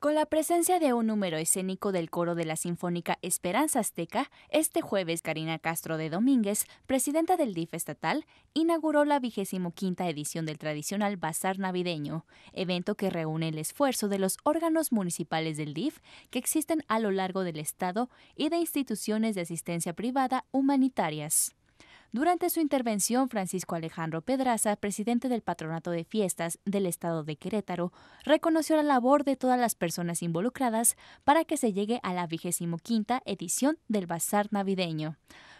Con la presencia de un número escénico del coro de la Sinfónica Esperanza Azteca, este jueves Karina Castro de Domínguez, presidenta del DIF estatal, inauguró la vigésimo quinta edición del tradicional Bazar Navideño, evento que reúne el esfuerzo de los órganos municipales del DIF que existen a lo largo del Estado y de instituciones de asistencia privada humanitarias. Durante su intervención, Francisco Alejandro Pedraza, presidente del Patronato de Fiestas del Estado de Querétaro, reconoció la labor de todas las personas involucradas para que se llegue a la vigésimo quinta edición del Bazar Navideño.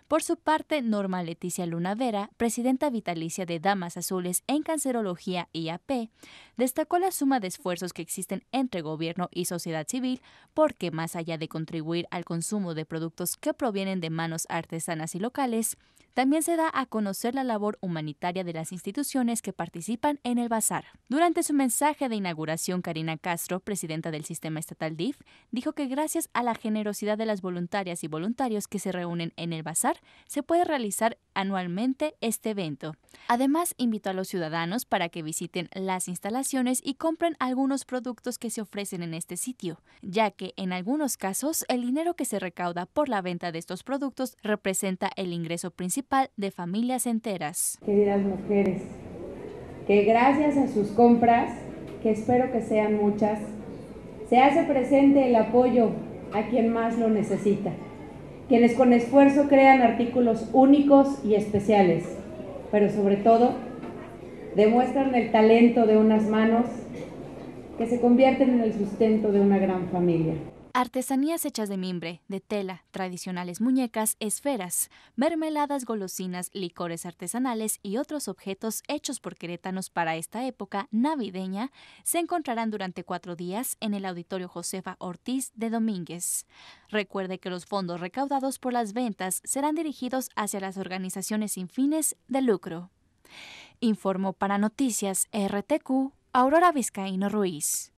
Por su parte, Norma Leticia Luna Vera, presidenta vitalicia de Damas Azules en Cancerología IAP, destacó la suma de esfuerzos que existen entre gobierno y sociedad civil porque más allá de contribuir al consumo de productos que provienen de manos artesanas y locales, también se da a conocer la labor humanitaria de las instituciones que participan en el bazar. Durante su mensaje de inauguración, Karina Castro, presidenta del sistema estatal DIF, dijo que gracias a la generosidad de las voluntarias y voluntarios que se reúnen en el bazar, se puede realizar anualmente este evento. Además, invito a los ciudadanos para que visiten las instalaciones y compren algunos productos que se ofrecen en este sitio, ya que en algunos casos el dinero que se recauda por la venta de estos productos representa el ingreso principal de familias enteras. Queridas mujeres, que gracias a sus compras, que espero que sean muchas, se hace presente el apoyo a quien más lo necesita quienes con esfuerzo crean artículos únicos y especiales, pero sobre todo demuestran el talento de unas manos que se convierten en el sustento de una gran familia. Artesanías hechas de mimbre, de tela, tradicionales muñecas, esferas, mermeladas, golosinas, licores artesanales y otros objetos hechos por querétanos para esta época navideña se encontrarán durante cuatro días en el Auditorio Josefa Ortiz de Domínguez. Recuerde que los fondos recaudados por las ventas serán dirigidos hacia las organizaciones sin fines de lucro. Informo para Noticias RTQ Aurora Vizcaíno Ruiz.